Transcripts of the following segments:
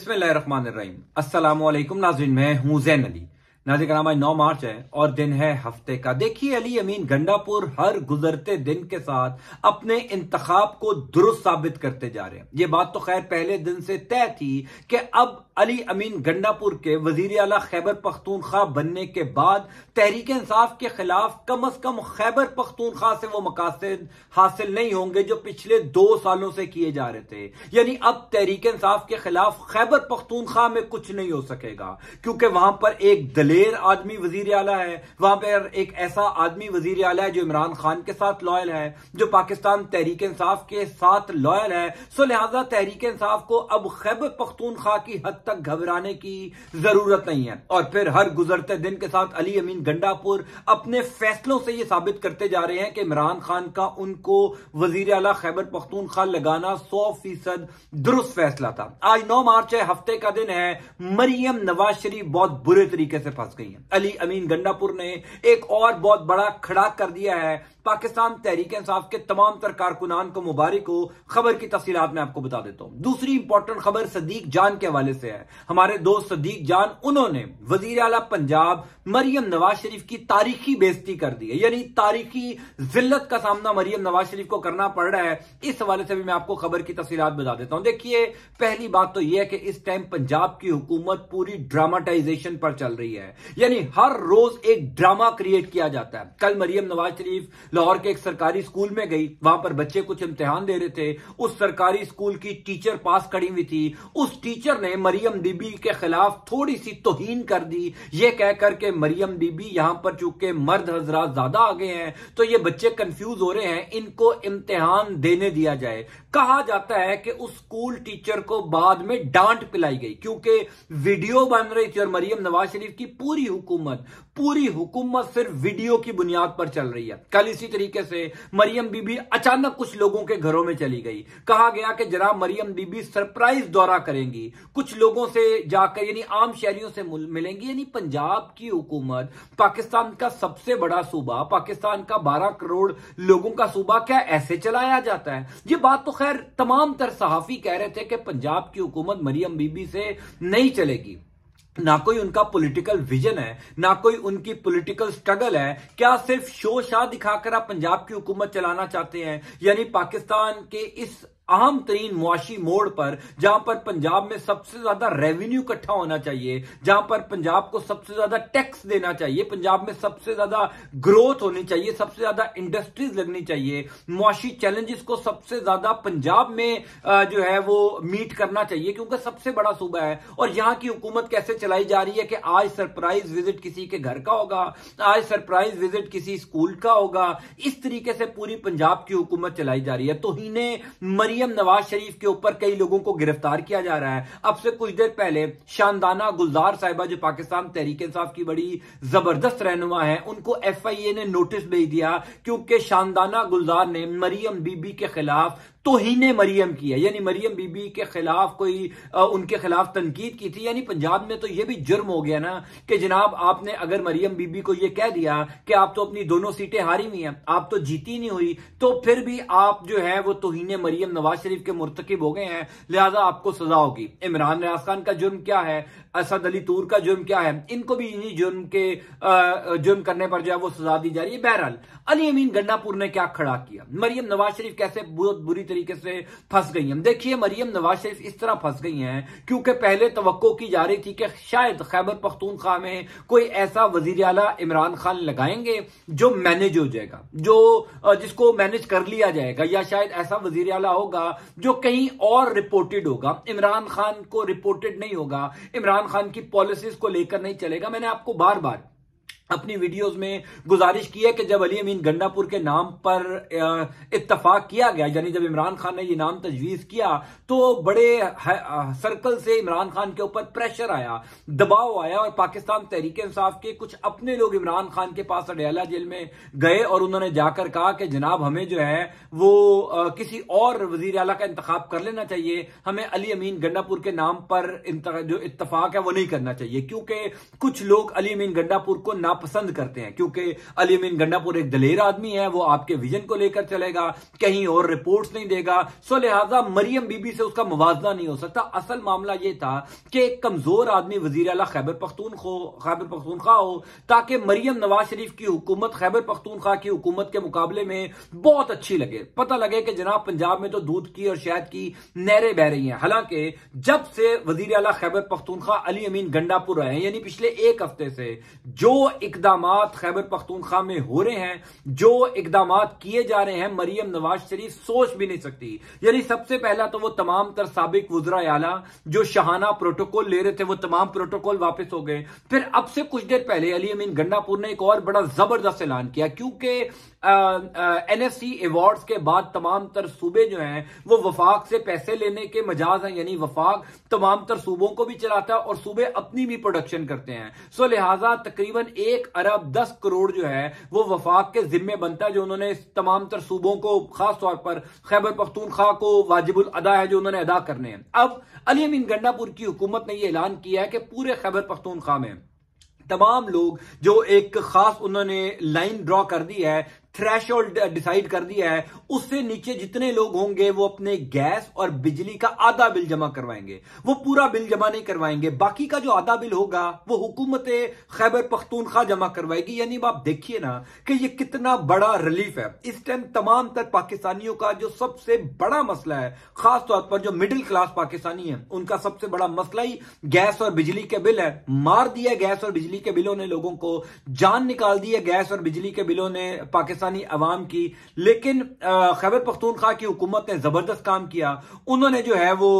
बसमीम असलम नाजरीन मैं हूं जैन अली नाजिक नाजिक्रामा नौ मार्च है और दिन है हफ्ते का देखिए अली अमीन गंडापुर हर गुजरते दिन के साथ अपने इंतखाब को दुरुस्त साबित करते जा रहे हैं ये बात तो खैर पहले दिन से तय थी कि अब अली अमीन गंडापुर के वजीर अला खैबर पख्तूनख्वा बनने के बाद तहरीक इंसाफ के खिलाफ कम अज कम खैबर पख्तूनख्वा से वो मकासद हासिल नहीं होंगे जो पिछले दो सालों से किए जा रहे थे यानी अब तहरीक इंसाफ के खिलाफ खैबर पख्तूनख्वा में कुछ नहीं हो सकेगा क्योंकि वहां पर एक दलील जेर आदमी वजीर आला है वहां पर एक ऐसा आदमी वजीर आला है जो इमरान खान के साथ लॉयल है जो पाकिस्तान तहरीक इंसाफ के साथ लॉयल है सो लिहाजा तहरीक इंसाफ को अब खैब पख्तूनखा की हद तक घबराने की जरूरत नहीं है और फिर हर गुजरते दिन के साथ अली अमीन गंडापुर अपने फैसलों से यह साबित करते जा रहे हैं कि इमरान खान का उनको वजीर अला खैबर पख्तूनखा लगाना सौ फीसद दुरुस्त फैसला था आज नौ मार्च है हफ्ते का दिन है मरियम नवाज शरीफ बहुत बुरे तरीके से फंस फंस गई हैं अली अमीन गंडापुर ने एक और बहुत बड़ा खड़ा कर दिया है पाकिस्तान तहरीक इंसाफ के तमाम तर कारकुनान को मुबारक हो खबर की तफसीत में आपको बता देता हूं दूसरी इंपॉर्टेंट खबर सदीक जान के हवाले से है हमारे दोस्त सदीक जान उन्होंने वजीर अला पंजाब मरियम नवाज शरीफ की तारीखी बेजती कर दी है यानी तारीखी जिल्लत का सामना मरियम नवाज शरीफ को करना पड़ रहा है इस हवाले से भी मैं आपको खबर की तफसीत बता देता हूं देखिए पहली बात तो यह है कि इस टाइम पंजाब की हुकूमत पूरी ड्रामाटाइजेशन पर चल रही है यानी हर रोज एक ड्रामा क्रिएट किया जाता है कल मरियम नवाज शरीफ लाहौर के एक सरकारी स्कूल में गई वहां पर बच्चे कुछ इम्तिहान दे रहे थे उस सरकारी स्कूल की टीचर पास खड़ी हुई थी उस टीचर ने मरियम बीबी के खिलाफ थोड़ी सी तोहिन कर दी ये कहकर के मरियम बीबी यहां पर चूंकि मर्द हजरात ज्यादा आ गए हैं तो ये बच्चे कंफ्यूज हो रहे हैं इनको इम्तिहान देने दिया जाए कहा जाता है कि उस स्कूल टीचर को बाद में डांट पिलाई गई क्योंकि वीडियो बन रही थी और मरियम नवाज शरीफ की पूरी हुकूमत पूरी हुकूमत सिर्फ वीडियो की बुनियाद पर चल रही है कल इसी इसी तरीके से मरियम बीबी अचानक कुछ लोगों के घरों में चली गई कहा गया कि जरा मरियम बीबी सरप्राइज दौरा करेंगी कुछ लोगों से जाकर यानी आम शहरियों से मिलेंगी यानी पंजाब की हुकूमत पाकिस्तान का सबसे बड़ा सूबा पाकिस्तान का बारह करोड़ लोगों का सूबा क्या ऐसे चलाया जाता है ये बात तो खैर तमाम तर सहाफी कह रहे थे कि पंजाब की हुकूमत मरियम बीबी से नहीं चलेगी ना कोई उनका पॉलिटिकल विजन है ना कोई उनकी पॉलिटिकल स्ट्रगल है क्या सिर्फ शो शाह दिखाकर आप पंजाब की हुकूमत चलाना चाहते हैं यानी पाकिस्तान के इस आम तरीन मुआशी मोड़ पर जहां पर पंजाब में सबसे ज्यादा रेवेन्यू इकट्ठा होना चाहिए जहां पर पंजाब को सबसे ज्यादा टैक्स देना चाहिए पंजाब में सबसे ज्यादा ग्रोथ होनी चाहिए सबसे ज्यादा इंडस्ट्रीज लगनी चाहिए मुआशी चैलेंजेस को सबसे ज्यादा पंजाब में जो है वो मीट करना चाहिए क्योंकि सबसे बड़ा सूबा है और यहां की हुकूमत कैसे चलाई जा रही है कि आज सरप्राइज विजिट किसी के घर का होगा आज सरप्राइज विजिट किसी स्कूल का होगा इस तरीके से पूरी पंजाब की हुकूमत चलाई जा रही है तो ही मरी मरियम नवाज शरीफ के ऊपर कई लोगों को गिरफ्तार किया जा रहा है अब से कुछ देर पहले शानदाना गुलजार साहिबा जो पाकिस्तान तहरीक इंसाफ की बड़ी जबरदस्त रहनुमा है उनको एफ आई ए ने नोटिस भेज दिया क्योंकि शानदाना गुलजार ने मरियम बीबी के खिलाफ तोहन मरियम की है यानी मरियम बीबी के खिलाफ कोई आ, उनके खिलाफ तनकीद की थी यानी पंजाब में तो यह भी जुर्म हो गया ना कि जनाब आपने अगर मरियम बीबी को यह कह दिया कि आप तो अपनी दोनों सीटें हारी हुई हैं आप तो जीती नहीं हुई तो फिर भी आप जो है वो तोहन मरियम नवाज शरीफ के मुरतकब हो गए हैं लिहाजा आपको सजा होगी इमरान रियाज खान का जुर्म क्या है असद अली तूर का जुर्म क्या है इनको भी इन्हीं जुर्म के जुर्म करने पर जो है वो सजा दी जा रही है बहरहाल अली अमीन गन्नापुर ने क्या खड़ा किया मरियम नवाज शरीफ कैसे बहुत बुरी तरीके से फंस गई हैं देखिए मरियम नवाज शरीफ इस तरह फंस गई हैं क्योंकि पहले तो की जा रही थी कि शायद खैबर पख्तूनख्वा में कोई ऐसा वजीर अला इमरान खान लगाएंगे जो मैनेज हो जाएगा जो जिसको मैनेज कर लिया जाएगा या शायद ऐसा वजीर अला होगा जो कहीं और रिपोर्टेड होगा इमरान खान को रिपोर्टेड नहीं होगा इमरान खान की पॉलिसीज को लेकर नहीं चलेगा मैंने आपको बार बार अपनी वीडियोस में गुजारिश की है कि जब अली अमीन गंडापुर के नाम पर इतफाक किया गया यानी जब इमरान खान ने ये नाम तजवीज किया तो बड़े सर्कल से इमरान खान के ऊपर प्रेशर आया दबाव आया और पाकिस्तान तहरीक इंसाफ के कुछ अपने लोग इमरान खान के पास अडयाला जेल में गए और उन्होंने जाकर कहा कि जनाब हमें जो है वो किसी और वजीर अला का इंतखा कर लेना चाहिए हमें अली अमीन गंडापुर के नाम पर जो इतफाक है वो नहीं करना चाहिए क्योंकि कुछ लोग अली अमीन गंडापुर को ना करना पसंद करते हैं क्योंकि अली अमीन गंडापुर एक दलेर आदमी है वो आपके विजन को लेकर चलेगा कहीं और रिपोर्ट नहीं देगा सो लिहाजा मरियम बीबी से उसका मुवजना नहीं हो सकता असल मामला यह था कि एक कमजोर आदमी वजीर अला खैबर पख्तून हो खैबर पख्तूनखा हो ताकि मरियम नवाज शरीफ की हुकूमत खैबर पख्तूनखा की हुकूमत के मुकाबले में बहुत अच्छी लगे पता लगे कि जनाब पंजाब में तो दूध की और शहद की नहरें बह रही हैं हालांकि जब से वजीर अला खैबर पख्तूनखा अली अमीन गंडापुर आए यानी पिछले एक हफ्ते से जो इकदाम खैबर पख्तूनखा में हो रहे हैं जो इकदाम किए जा रहे हैं मरियम नवाज शरीफ सोच भी नहीं सकती यानी सबसे पहला तो वो तमाम तर सबक वजरा आला जो शहाना प्रोटोकॉल ले रहे थे वो तमाम प्रोटोकॉल वापस हो गए फिर अब से कुछ देर पहले अली अमीन गंडापुर ने एक और बड़ा जबरदस्त ऐलान किया क्योंकि एन एस सी अवार्ड्स के बाद तमाम तर सूबे जो हैं वो वफाक से पैसे लेने के मजाज हैं यानी वफाक तमाम तर सूबों को भी चलाता है और सूबे अपनी भी प्रोडक्शन करते हैं सो लिहाजा तकरीबन एक एक अरब दस करोड़ जो है वो वफाक के जिम्मे बनता है जो उन्होंने तमाम तर सूबों को खास तौर पर खैबर पख्तूनखा को वाजिबुल अदा है जो उन्होंने अदा करने हैं अब अली अमीन गंडापुर की हुकूमत ने यह ऐलान किया है कि पूरे खैबर पख्तूनखा में तमाम लोग जो एक खास उन्होंने लाइन ड्रॉ कर दी है थ्रेश डिसाइड uh, कर दिया है उससे नीचे जितने लोग होंगे वो अपने गैस और बिजली का आधा बिल जमा करवाएंगे वो पूरा बिल जमा नहीं करवाएंगे बाकी का जो आधा बिल होगा वो हुकूमत खैबर पख्तूनखा जमा करवाएगी यानी आप देखिए ना कि ये कितना बड़ा रिलीफ है इस टाइम तमाम तर पाकिस्तानियों का जो सबसे बड़ा मसला है खासतौर पर जो मिडिल क्लास पाकिस्तानी है उनका सबसे बड़ा मसला ही गैस और बिजली के बिल है मार दिया गैस और बिजली के बिलों ने लोगों को जान निकाल दी है गैस और बिजली के बिलों ने पाकिस्तान पाकिस्तानी अवाम की लेकिन खैबर पख्तूनख्वा की हुकूमत ने जबरदस्त काम किया उन्होंने जो है वो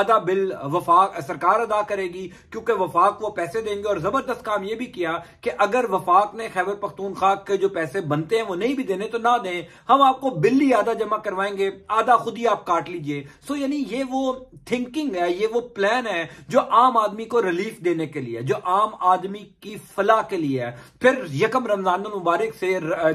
आधा बिल वफाक सरकार अदा करेगी क्योंकि वफाक वो पैसे देंगे और जबरदस्त काम यह भी किया कि अगर वफाक ने खैबर पख्तूनख्वा के जो पैसे बनते हैं वो नहीं भी देने तो ना दें हम आपको बिल ही आधा जमा करवाएंगे आधा खुद ही आप काट लीजिए सो यानी ये वो थिंकिंग है ये वो प्लान है जो आम आदमी को रिलीफ देने के लिए जो आम आदमी की फलाह के लिए है फिर यकम रमजान मुबारक से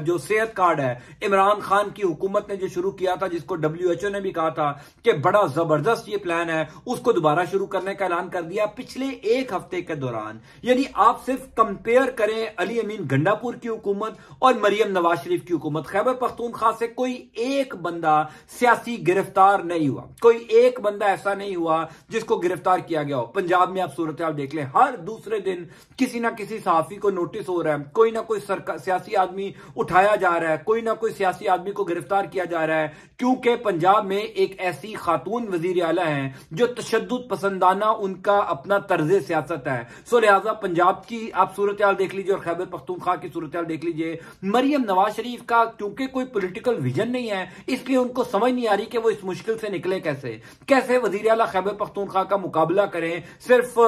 जो से सेहत कार्ड है इमरान खान की हुकूमत ने जो शुरू किया था जिसको डब्ल्यू एच ओ ने भी कहा था कि बड़ा जबरदस्त ये प्लान है उसको दोबारा शुरू करने का ऐलान कर दिया पिछले एक हफ्ते के दौरान यानी आप सिर्फ कंपेयर करें अली अमीन गंडापुर की हुकूमत और मरियम नवाज शरीफ की हुकूमत खैबर पख्तूनखा से कोई एक बंदा सियासी गिरफ्तार नहीं हुआ कोई एक बंदा ऐसा नहीं हुआ जिसको गिरफ्तार किया गया हो पंजाब में आप सूरत देख लें हर दूसरे दिन किसी ना किसी सहाफी को नोटिस हो रहा है कोई ना कोई सियासी आदमी उठाया जा रहा है कोई ना कोई सियासी आदमी को गिरफ्तार किया जा रहा है क्योंकि पंजाब में एक ऐसी खातून वजीर आला है जो तशद पसंदाना उनका अपना तर्ज सियासत है सो लिहाजा पंजाब की आप सूरत देख लीजिए और खैबर पख्तूनखा की सूरत देख लीजिए मरियम नवाज शरीफ का क्योंकि कोई पोलिटिकल विजन नहीं है इसलिए उनको समझ नहीं आ रही कि वो इस मुश्किल से निकले कैसे कैसे वजीर अला खैबर पख्तूनखा का मुकाबला करें सिर्फ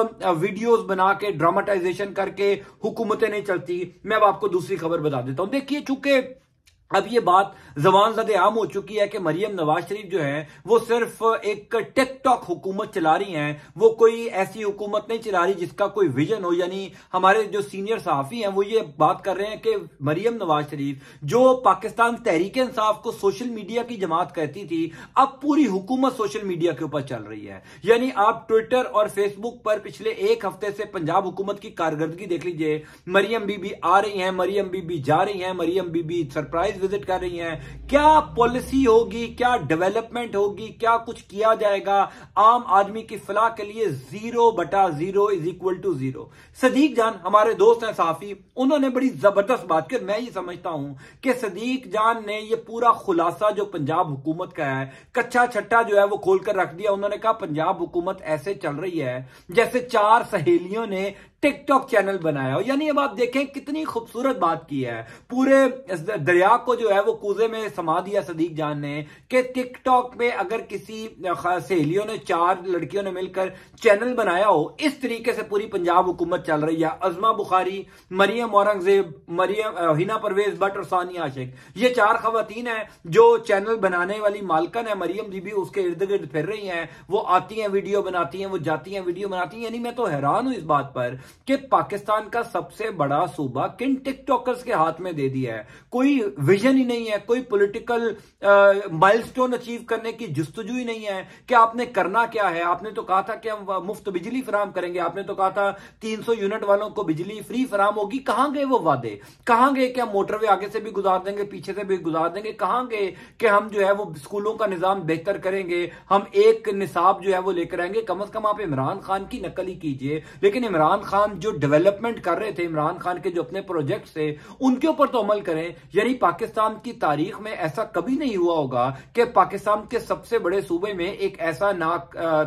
वीडियोज बना के ड्रामाटाइजेशन करके हुकूमतें नहीं चलती मैं अब आपको दूसरी खबर बता देता हूं देखिए चूंकि अब ये बात जबान जद आम हो चुकी है कि मरियम नवाज शरीफ जो है वो सिर्फ एक टिकटॉक हुकूमत चला रही हैं वो कोई ऐसी हुकूमत नहीं चला रही जिसका कोई विजन हो यानी हमारे जो सीनियर सहाफ़ी हैं वो ये बात कर रहे हैं कि मरियम नवाज शरीफ जो पाकिस्तान तहरीक इंसाफ को सोशल मीडिया की जमात कहती थी अब पूरी हुकूमत सोशल मीडिया के ऊपर चल रही है यानी आप ट्विटर और फेसबुक पर पिछले एक हफ्ते से पंजाब हुकूमत की कारकर्दगी देख लीजिए मरियम बीबी आ रही है मरियम बीबी जा रही है मरियम बीबी सरप्राइज विजिट कर रही हैं क्या पॉलिसी होगी क्या डेवलपमेंट होगी क्या कुछ किया जाएगा आम आदमी की फलाह के लिए जीरो बटा zero is equal to zero Sadiq Jan हमारे दोस्त हैं साफी उन्होंने बड़ी जबरदस्त बात की मैं ये समझता हूं कि सदीक जान ने यह पूरा खुलासा जो पंजाब हुकूमत का है कच्चा छट्टा जो है वो खोलकर रख दिया उन्होंने कहा पंजाब हुकूमत ऐसे चल रही है जैसे चार सहेलियों ने टिकटॉक चैनल बनाया हो यानी अब आप देखें कितनी खूबसूरत बात की है पूरे दरिया को को जो है वो कूजे में समा दिया सदीक जान ने कि टिकटॉक पे अगर किसी सहेलियों ने चार लड़कियों ने मिलकर चैनल बनाया हो इस तरीके से पूरी पंजाब हुकूमत चल रही है अजमा बुखारी मरियम औरंगजेब मरियम हिना परवेज भट्ट और सानिया आशिक ये चार खातन है जो चैनल बनाने वाली मालकन है मरियम जी भी उसके इर्द गिर्द फिर रही है वो आती है वीडियो बनाती है वो जाती है वीडियो बनाती है यानी मैं तो हैरान हूं इस बात पर कि पाकिस्तान का सबसे बड़ा सूबा किन टिकटॉकर्स के हाथ में दे दिया है कोई विजन ही नहीं है कोई पॉलिटिकल माइलस्टोन अचीव करने की जस्तजू ही नहीं है कि आपने करना क्या है आपने तो कहा था कि हम मुफ्त बिजली फराम करेंगे आपने तो कहा था 300 यूनिट वालों को बिजली फ्री फराम होगी कहां गए वो वादे कहां गए कि हम मोटरवे आगे से भी गुजार देंगे पीछे से भी गुजार देंगे कहां गए कि हम जो है वो स्कूलों का निजाम बेहतर करेंगे हम एक निसाब जो है वो लेकर आएंगे कम अज कम आप इमरान खान की नकल ही कीजिए लेकिन इमरान खान जो डेवलपमेंट कर रहे थे इमरान खान के जो अपने प्रोजेक्ट थे उनके ऊपर तो अमल करें यानी पाकिस्तान पाकिस्तान की तारीख में ऐसा कभी नहीं हुआ होगा कि पाकिस्तान के सबसे बड़े सूबे में एक ऐसा ना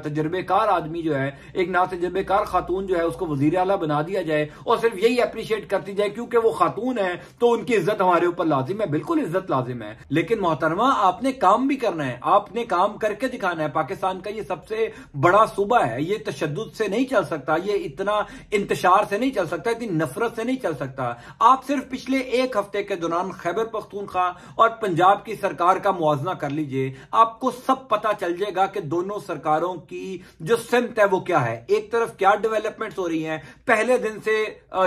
तजर्बेकार आदमी जो है एक ना तजर्बेकार खातून जो है उसको वजीर अला बना दिया जाए और सिर्फ यही अप्रिशिएट करती जाए क्योंकि वो खातून है तो उनकी इज्जत हमारे ऊपर लाजिम है बिल्कुल इज्जत लाजिम है लेकिन मोहतरमा आपने काम भी करना है आपने काम करके दिखाना है पाकिस्तान का ये सबसे बड़ा सूबा है ये तशद से नहीं चल सकता ये इतना इंतजार से नहीं चल सकता इतनी नफरत से नहीं चल सकता आप सिर्फ पिछले एक हफ्ते के दौरान खैबर पख्तूनखा और पंजाब की सरकार का मुआजना कर लीजिए आपको सब पता चल जाएगा कि दोनों सरकारों की जो सिमत है वो क्या है एक तरफ क्या डेवलपमेंट्स हो रही हैं पहले दिन से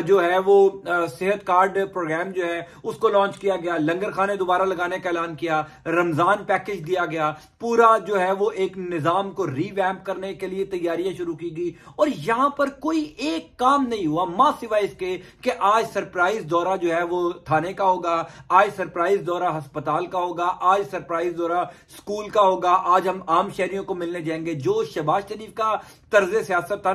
जो है वो सेहत कार्ड प्रोग्राम जो है उसको लॉन्च किया गया लंगर खाने दोबारा लगाने का ऐलान किया रमजान पैकेज दिया गया पूरा जो है वो एक निजाम को रिवैम्प करने के लिए तैयारियां शुरू की गई और यहां पर कोई एक काम नहीं हुआ मां सिवाय इसके कि आज सरप्राइज दौरा जो है वो थाने का होगा आज सर सरप्राइज दौरा अस्पताल का होगा आज सरप्राइज दौरा स्कूल का होगा आज हम आम शहरियों को मिलने जाएंगे जो शहबाज शरीफ का तर्ज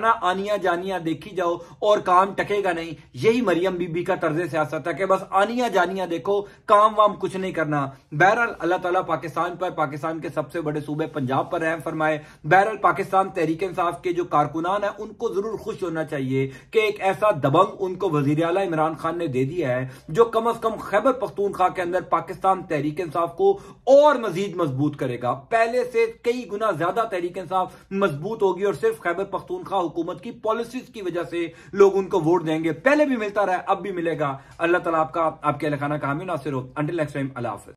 ना आनिया जानिया देखी जाओ और काम टकेगा नहीं यही मरियम बीबी का तर्ज सियासत है कि बस आनिया जानिया देखो काम वाम कुछ नहीं करना बहरहाल अल्लाह तला पाकिस्तान पर पाकिस्तान के सबसे बड़े सूबे पंजाब पर रहम फरमाए बहरहाल पाकिस्तान तहरीक इंसाफ के जो कारकुनान है उनको जरूर खुश होना चाहिए कि एक ऐसा दबंग उनको वजीर अला इमरान खान ने दे दिया है जो कम अज कम खैबर पख्तूनखा के अंदर पाकिस्तान तहरीक इंसाफ को और मजीद मजबूत करेगा पहले से कई गुना ज्यादा तहरीक इंसाफ मजबूत होगी और सिर्फ खैबर पख्तूनखा हुकूमत की पॉलिसीज की वजह से लोग उनको वोट देंगे पहले भी मिलता रहा अब भी मिलेगा अल्लाह तला आपका आपके अलखाना का हामी नासिर हो नेक्स्ट टाइम